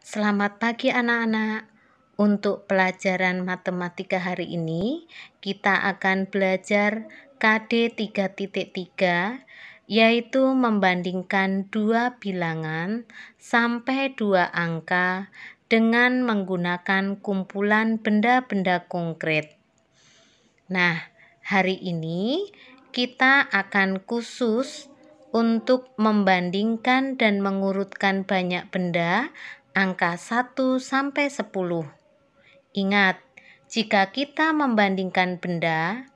Selamat pagi anak-anak. Untuk pelajaran matematika hari ini, kita akan belajar KD 3.3 yaitu membandingkan dua bilangan sampai dua angka dengan menggunakan kumpulan benda-benda konkret. Nah, hari ini kita akan khusus untuk membandingkan dan mengurutkan banyak benda angka 1 sampai 10. Ingat, jika kita membandingkan benda,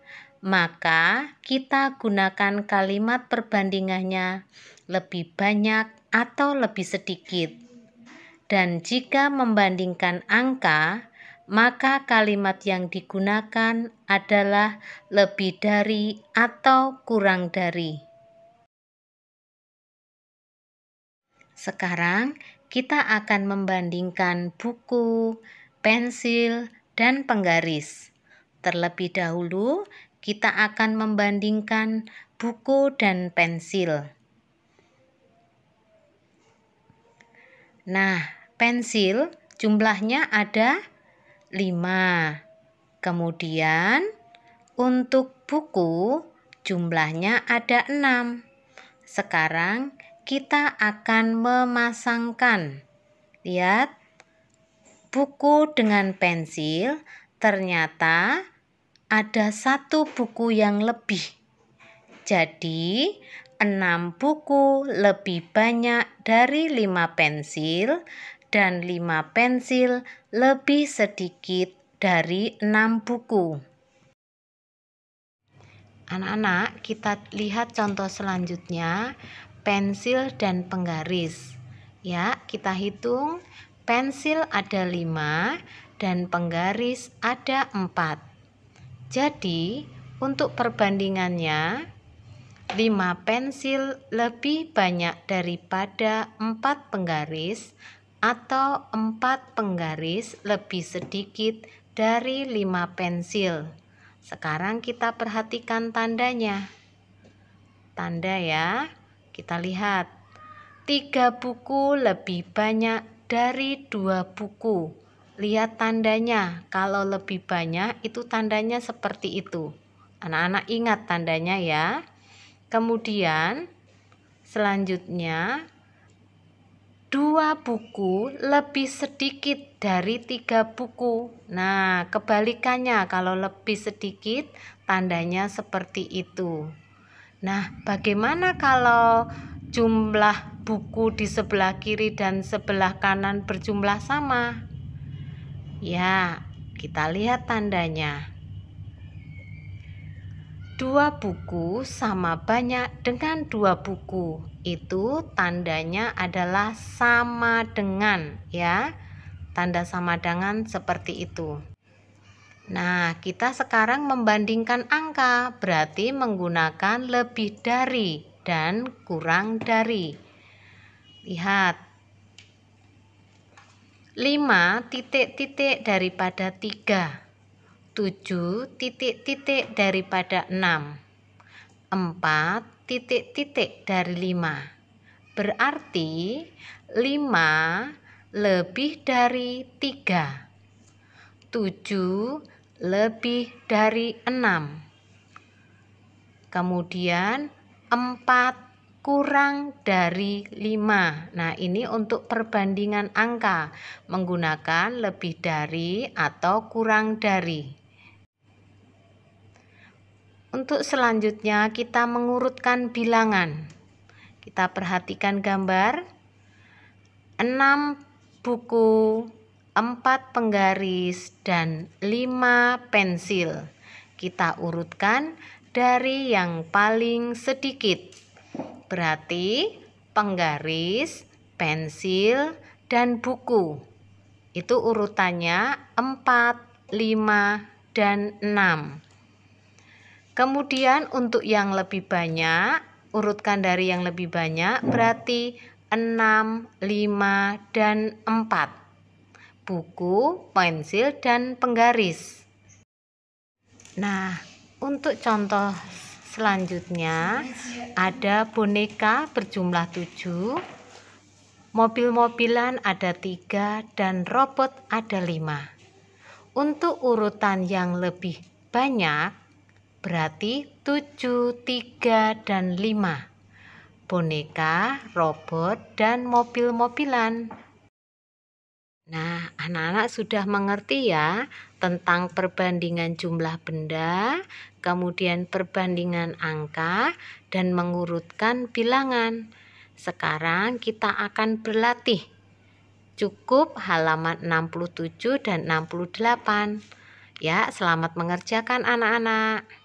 maka kita gunakan kalimat perbandingannya lebih banyak atau lebih sedikit. Dan jika membandingkan angka, maka kalimat yang digunakan adalah lebih dari atau kurang dari. Sekarang kita akan membandingkan buku, pensil, dan penggaris. Terlebih dahulu, kita akan membandingkan buku dan pensil. Nah, pensil jumlahnya ada 5. Kemudian untuk buku jumlahnya ada 6. Sekarang kita akan memasangkan. Lihat, buku dengan pensil ternyata ada satu buku yang lebih. Jadi, enam buku lebih banyak dari lima pensil dan lima pensil lebih sedikit dari enam buku. Anak-anak, kita lihat contoh selanjutnya pensil dan penggaris. Ya, kita hitung pensil ada 5 dan penggaris ada 4. Jadi, untuk perbandingannya 5 pensil lebih banyak daripada 4 penggaris atau 4 penggaris lebih sedikit dari 5 pensil. Sekarang kita perhatikan tandanya. Tanda ya. Kita lihat, tiga buku lebih banyak dari dua buku. Lihat tandanya, kalau lebih banyak itu tandanya seperti itu. Anak-anak ingat tandanya ya. Kemudian, selanjutnya, dua buku lebih sedikit dari tiga buku. Nah, kebalikannya, kalau lebih sedikit, tandanya seperti itu. Nah, bagaimana kalau jumlah buku di sebelah kiri dan sebelah kanan berjumlah sama? Ya, kita lihat tandanya. Dua buku sama banyak dengan dua buku. Itu tandanya adalah sama dengan, ya. Tanda sama dengan seperti itu. Nah, kita sekarang membandingkan angka, berarti menggunakan lebih dari dan kurang dari. Lihat. 5 titik-titik daripada 3. 7 titik-titik daripada 6. 4 titik-titik dari 5. Berarti 5 lebih dari 3. 7 lebih dari enam. Kemudian empat kurang dari lima. Nah, ini untuk perbandingan angka menggunakan lebih dari atau kurang dari. Untuk selanjutnya kita mengurutkan bilangan. Kita perhatikan gambar 6 buku 4 penggaris, dan 5 pensil. Kita urutkan dari yang paling sedikit. Berarti penggaris, pensil, dan buku. Itu urutannya 4, 5, dan 6. Kemudian untuk yang lebih banyak, urutkan dari yang lebih banyak berarti 6, 5, dan 4 buku, pensil, dan penggaris. Nah, untuk contoh selanjutnya ada boneka berjumlah tujuh, mobil-mobilan ada tiga dan robot ada lima. Untuk urutan yang lebih banyak berarti tujuh, tiga dan lima, Boneka, robot, dan mobil-mobilan Nah, anak-anak sudah mengerti ya tentang perbandingan jumlah benda, kemudian perbandingan angka, dan mengurutkan bilangan. Sekarang kita akan berlatih. Cukup halaman 67 dan 68. Ya, selamat mengerjakan anak-anak.